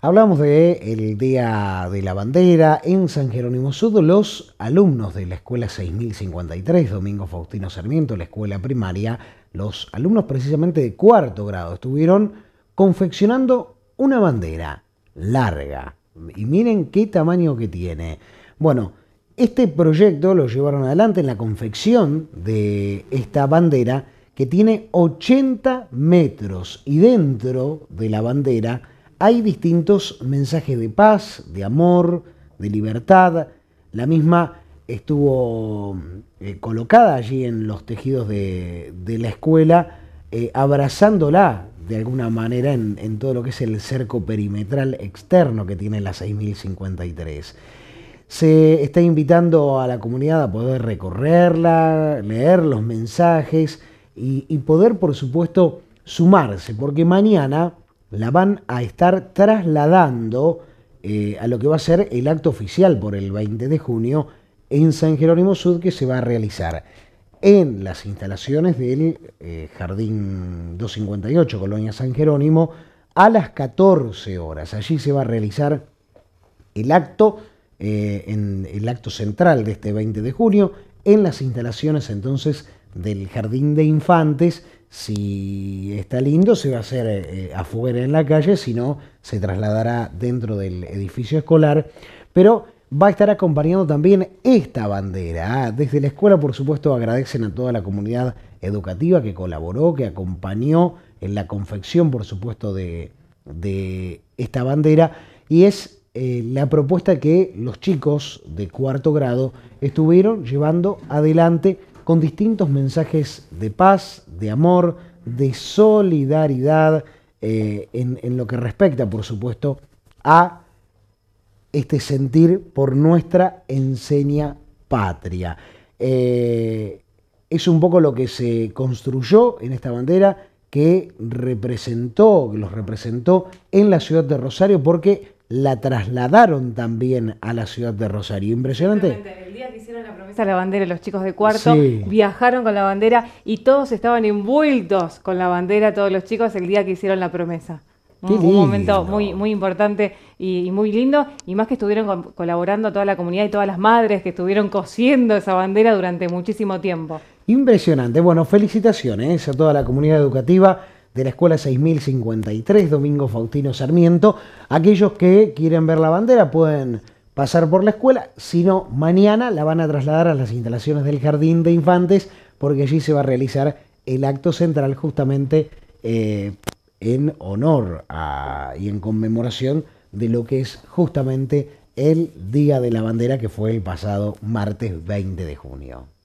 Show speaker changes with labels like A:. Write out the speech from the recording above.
A: Hablamos de el Día de la Bandera en San Jerónimo Sud, los alumnos de la Escuela 6053, Domingo Faustino Sarmiento, la escuela primaria, los alumnos precisamente de cuarto grado estuvieron confeccionando una bandera larga. Y miren qué tamaño que tiene. Bueno, este proyecto lo llevaron adelante en la confección de esta bandera que tiene 80 metros y dentro de la bandera hay distintos mensajes de paz, de amor, de libertad. La misma estuvo eh, colocada allí en los tejidos de, la escuela, eh, abrazándola de alguna manera en, todo lo que es el cerco perimetral externo que tiene la 6053. Se está invitando a la comunidad a poder recorrerla, leer los mensajes y poder, por supuesto, sumarse, porque mañana la van a estar trasladando eh, a lo que va a ser el acto oficial por el 20 de junio en San Jerónimo Sud que se va a realizar en las instalaciones del eh, Jardín 258, Colonia San Jerónimo, a las 14 horas. Allí se va a realizar el acto, eh, en el acto central de este 20 de junio, en las instalaciones entonces del Jardín de Infantes, si está lindo, se va a hacer a eh, afuera en la calle, si no, se trasladará dentro del edificio escolar. Pero va a estar acompañando también esta bandera. Desde la escuela, por supuesto, agradecen a toda la comunidad educativa que colaboró, que acompañó en la confección, por supuesto, de, esta bandera. Y es eh, la propuesta que los chicos de cuarto grado estuvieron llevando adelante con distintos mensajes de paz, de amor, de solidaridad, eh, en, lo que respecta, por supuesto, a este sentir por nuestra enseña patria. Eh, es un poco lo que se construyó en esta bandera que representó, que los representó en la ciudad de Rosario porque la trasladaron también a la ciudad de Rosario. Impresionante
B: hicieron la promesa a la bandera, los chicos de cuarto viajaron con la bandera y todos estaban envueltos con la bandera, todos los chicos, el día que hicieron la promesa. Un, momento muy, muy importante y, muy lindo, y más que estuvieron colaborando toda la comunidad y todas las madres que estuvieron cosiendo esa bandera durante muchísimo tiempo.
A: Impresionante. Bueno, felicitaciones a toda la comunidad educativa de la Escuela 6053, Domingo Faustino Sarmiento. Aquellos que quieren ver la bandera pueden pasar por la escuela, sino mañana la van a trasladar a las instalaciones del Jardín de Infantes porque allí se va a realizar el acto central justamente eh, en honor y en conmemoración de lo que es justamente el Día de la Bandera que fue el pasado martes 20 de junio.